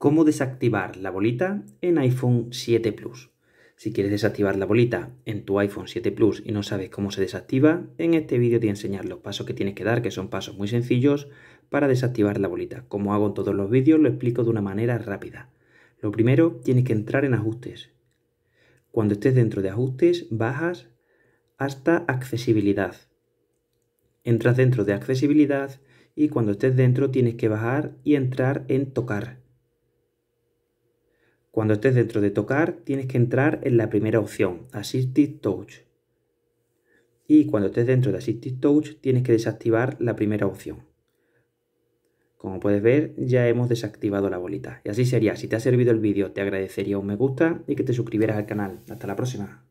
cómo desactivar la bolita en iPhone 7 Plus. Si quieres desactivar la bolita en tu iPhone 7 Plus y no sabes cómo se desactiva, en este vídeo te voy a enseñar los pasos que tienes que dar, que son pasos muy sencillos para desactivar la bolita. Como hago en todos los vídeos, lo explico de una manera rápida. Lo primero, tienes que entrar en ajustes. Cuando estés dentro de ajustes, bajas hasta accesibilidad. Entras dentro de accesibilidad y cuando estés dentro tienes que bajar y entrar en tocar cuando estés dentro de tocar, tienes que entrar en la primera opción, Assisted Touch. Y cuando estés dentro de Assistive Touch, tienes que desactivar la primera opción. Como puedes ver, ya hemos desactivado la bolita. Y así sería. Si te ha servido el vídeo, te agradecería un me gusta y que te suscribieras al canal. Hasta la próxima.